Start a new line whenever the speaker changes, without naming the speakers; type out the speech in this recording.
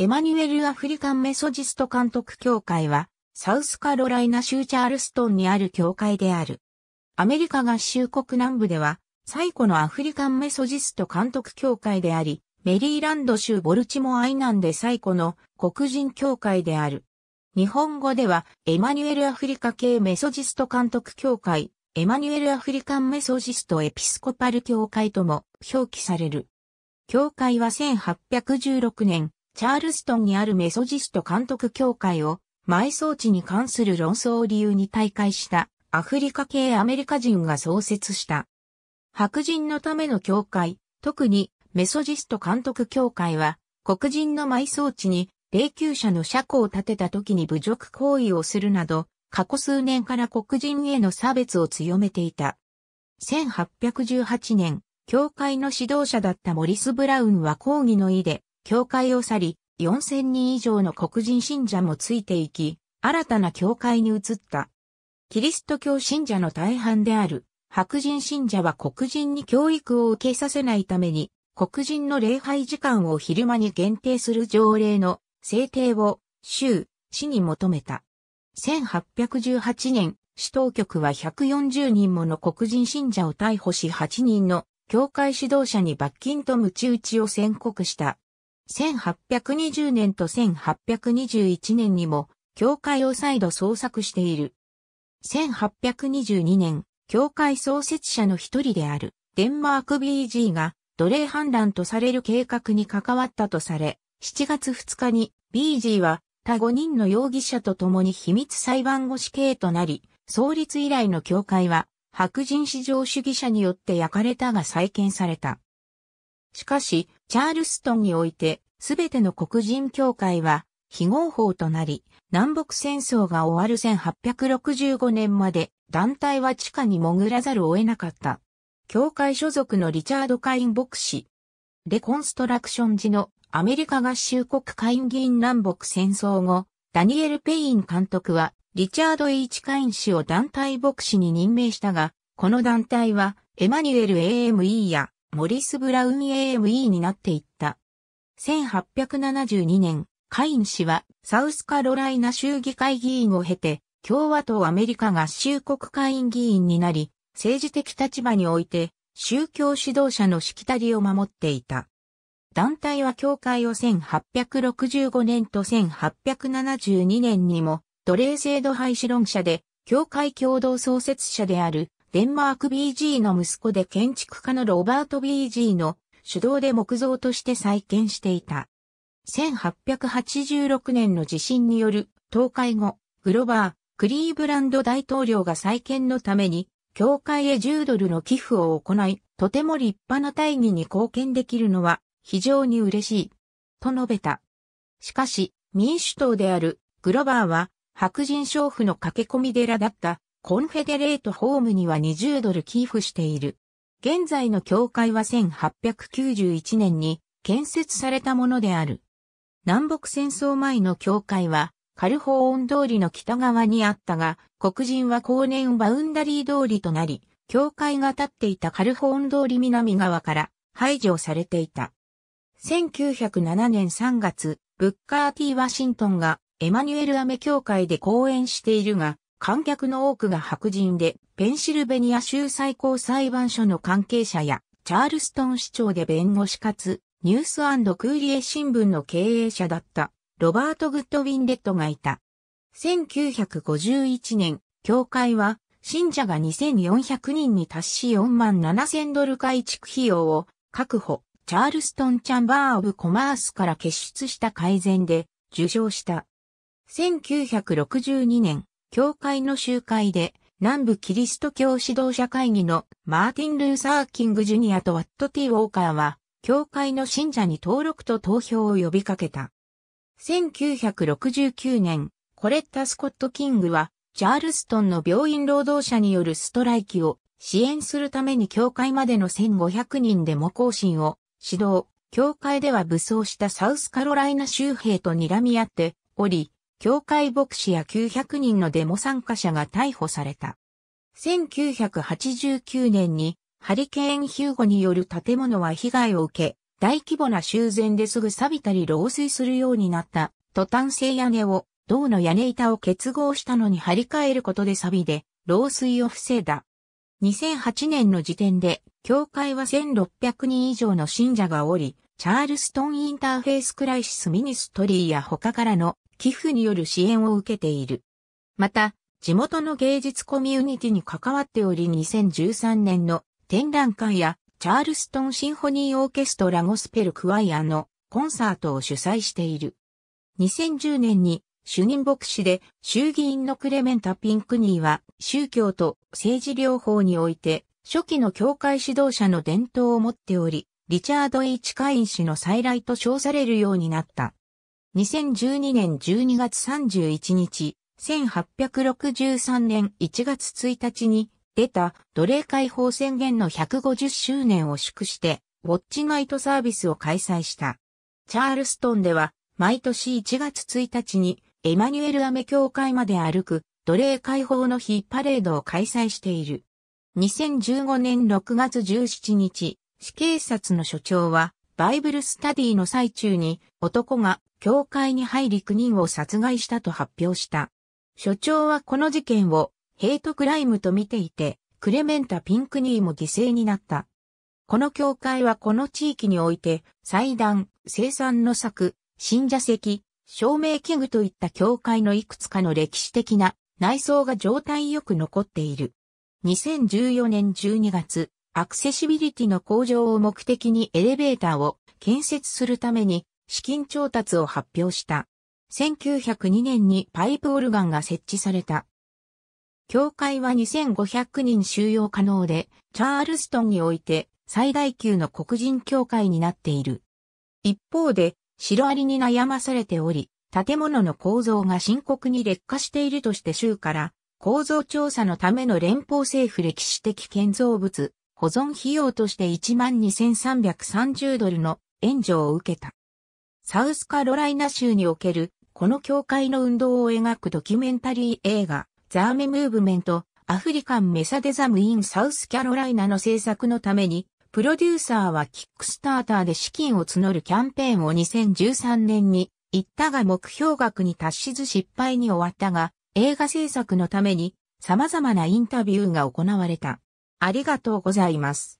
エマニュエル・アフリカン・メソジスト監督協会は、サウスカロライナ州チャールストンにある協会である。アメリカ合衆国南部では、最古のアフリカン・メソジスト監督協会であり、メリーランド州ボルチモアイナンで最古の黒人協会である。日本語では、エマニュエル・アフリカ系メソジスト監督協会、エマニュエル・アフリカン・メソジスト・エピスコパル協会とも表記される。協会は1816年、チャールストンにあるメソジスト監督協会を埋葬地に関する論争を理由に退会したアフリカ系アメリカ人が創設した。白人のための教会、特にメソジスト監督協会は黒人の埋葬地に霊柩車の車庫を建てた時に侮辱行為をするなど、過去数年から黒人への差別を強めていた。1818年、教会の指導者だったモリス・ブラウンは抗議の意で、教会を去り、4000人以上の黒人信者もついていき、新たな教会に移った。キリスト教信者の大半である白人信者は黒人に教育を受けさせないために、黒人の礼拝時間を昼間に限定する条例の制定を州、市に求めた。1818年、市当局は140人もの黒人信者を逮捕し8人の教会指導者に罰金と鞭打ちを宣告した。1820年と1821年にも、教会を再度創作している。1822年、教会創設者の一人である、デンマーク BG が、奴隷反乱とされる計画に関わったとされ、7月2日に BG は他5人の容疑者と共に秘密裁判後死刑となり、創立以来の教会は白人至上主義者によって焼かれたが再建された。しかし、チャールストンにおいて、すべての黒人協会は、非合法となり、南北戦争が終わる1865年まで、団体は地下に潜らざるを得なかった。教会所属のリチャード・カイン牧師。レコンストラクション時のアメリカ合衆国会議員南北戦争後、ダニエル・ペイン監督は、リチャード・イーチ・カイン氏を団体牧師に任命したが、この団体は、エマニュエル・ A.M.E. や、モリス・ブラウン AME になっていった。1872年、カイン氏はサウスカロライナ州議会議員を経て、共和党アメリカ合衆国会員議員になり、政治的立場において宗教指導者のしきたりを守っていた。団体は教会を1865年と1872年にも奴隷制度廃止論者で教会共同創設者であるデンマーク BG の息子で建築家のロバート BG の主導で木造として再建していた。1886年の地震による倒壊後、グロバー、クリーブランド大統領が再建のために、教会へ10ドルの寄付を行い、とても立派な大義に貢献できるのは非常に嬉しい。と述べた。しかし、民主党であるグロバーは白人娼婦の駆け込み寺だったコンフェデレートホームには20ドル寄付している。現在の教会は1891年に建設されたものである。南北戦争前の教会はカルホーン通りの北側にあったが、黒人は後年バウンダリー通りとなり、教会が建っていたカルホーン通り南側から排除されていた。1907年3月、ブッカー・ティー・ワシントンがエマニュエル・アメ教会で講演しているが、観客の多くが白人で、ペンシルベニア州最高裁判所の関係者や、チャールストン市長で弁護士かつ、ニュースクーリエ新聞の経営者だった、ロバート・グッドウィンレットがいた。1951年、教会は、信者が2400人に達し4万7000ドル改築費用を確保、チャールストン・チャンバー・オブ・コマースから結出した改善で受賞した。1962年、教会の集会で、南部キリスト教指導者会議のマーティン・ルーサー・キング・ジュニアとワット・ティ・ウォーカーは、教会の信者に登録と投票を呼びかけた。1969年、コレッタ・スコット・キングは、チャールストンの病院労働者によるストライキを支援するために教会までの1500人で模行進を指導、教会では武装したサウスカロライナ州兵と睨み合っており、教会牧師や900人のデモ参加者が逮捕された。1989年にハリケーンヒューゴによる建物は被害を受け、大規模な修繕ですぐ錆びたり漏水するようになったトタン製屋根を銅の屋根板を結合したのに張り替えることで錆びで漏水を防いだ。2008年の時点で教会は1600人以上の信者がおり、チャールストンインターフェースクライシスミニストリーや他からの寄付による支援を受けている。また、地元の芸術コミュニティに関わっており2013年の展覧会やチャールストンシンフォニーオーケストラゴスペルクワイアのコンサートを主催している。2010年に主任牧師で衆議院のクレメンタ・ピンクニーは宗教と政治療法において初期の教会指導者の伝統を持っており、リチャード・イチカイン氏の再来と称されるようになった。2012年12月31日、1863年1月1日に出た奴隷解放宣言の150周年を祝して、ウォッチナイトサービスを開催した。チャールストンでは、毎年1月1日に、エマニュエル・アメ教会まで歩く、奴隷解放の日パレードを開催している。2015年6月17日、死刑察の所長は、バイブルスタディの最中に、男が教会に入り9人を殺害したと発表した。所長はこの事件をヘイトクライムと見ていて、クレメンタ・ピンクニーも犠牲になった。この教会はこの地域において、祭壇、生産の策、信者席、照明器具といった教会のいくつかの歴史的な内装が状態よく残っている。2014年12月、アクセシビリティの向上を目的にエレベーターを建設するために資金調達を発表した。1902年にパイプオルガンが設置された。教会は2500人収容可能で、チャールストンにおいて最大級の黒人教会になっている。一方で、シロアリに悩まされており、建物の構造が深刻に劣化しているとして州から、構造調査のための連邦政府歴史的建造物、保存費用として12,330ドルの援助を受けた。サウスカロライナ州における、この教会の運動を描くドキュメンタリー映画、ザーメムーブメント、アフリカンメサデザムインサウスキャロライナの制作のために、プロデューサーはキックスターターで資金を募るキャンペーンを2013年に行ったが目標額に達しず失敗に終わったが、映画制作のために様々なインタビューが行われた。ありがとうございます。